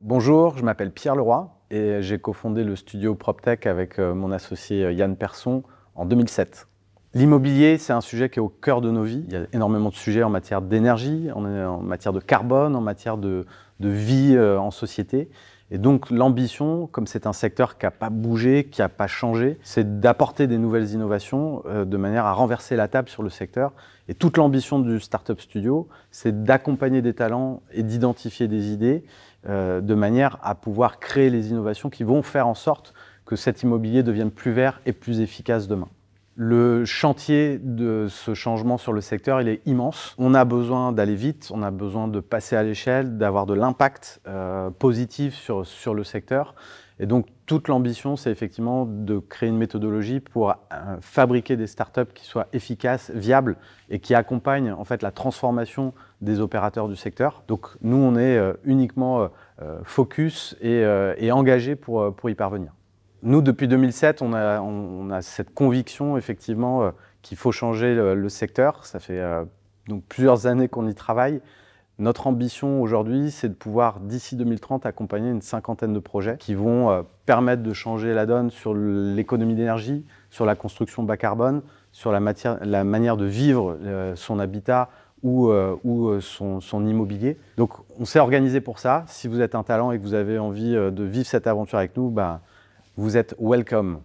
Bonjour, je m'appelle Pierre Leroy et j'ai cofondé le studio PropTech avec euh, mon associé euh, Yann Persson en 2007. L'immobilier, c'est un sujet qui est au cœur de nos vies. Il y a énormément de sujets en matière d'énergie, en, matière de carbone, en matière de, de vie euh, en société. Et donc l'ambition, comme c'est un secteur qui n'a pas bougé, qui n'a pas changé, c'est d'apporter des nouvelles innovations euh, de manière à renverser la table sur le secteur. Et toute l'ambition du Startup Studio, c'est d'accompagner des talents et d'identifier des idées euh, de manière à pouvoir créer les innovations qui vont faire en sorte que cet immobilier devienne plus vert et plus efficace demain. Le chantier de ce changement sur le secteur, il est immense. On a besoin d'aller vite, on a besoin de passer à l'échelle, d'avoir de l'impact euh, positif sur, sur le secteur. Et donc, toute l'ambition, c'est effectivement de créer une méthodologie pour euh, fabriquer des startups qui soient efficaces, viables et qui accompagnent en fait la transformation des opérateurs du secteur. Donc, nous, on est euh, uniquement focus et, et engagé pour, pour y parvenir. Nous, depuis 2007, on a, cette conviction, effectivement, euh, qu'il faut changer le, secteur. Ça fait euh, donc plusieurs années qu'on y travaille. Notre ambition aujourd'hui, c'est de pouvoir, d'ici 2030, accompagner une cinquantaine de projets qui vont euh, permettre de changer la donne sur l'économie d'énergie, sur la construction bas carbone, sur la, matière, la manière de vivre son habitat ou, ou son, son, immobilier. Donc on s'est organisé pour ça. Si vous êtes un talent et que vous avez envie de vivre cette aventure avec nous, bah, vous êtes welcome.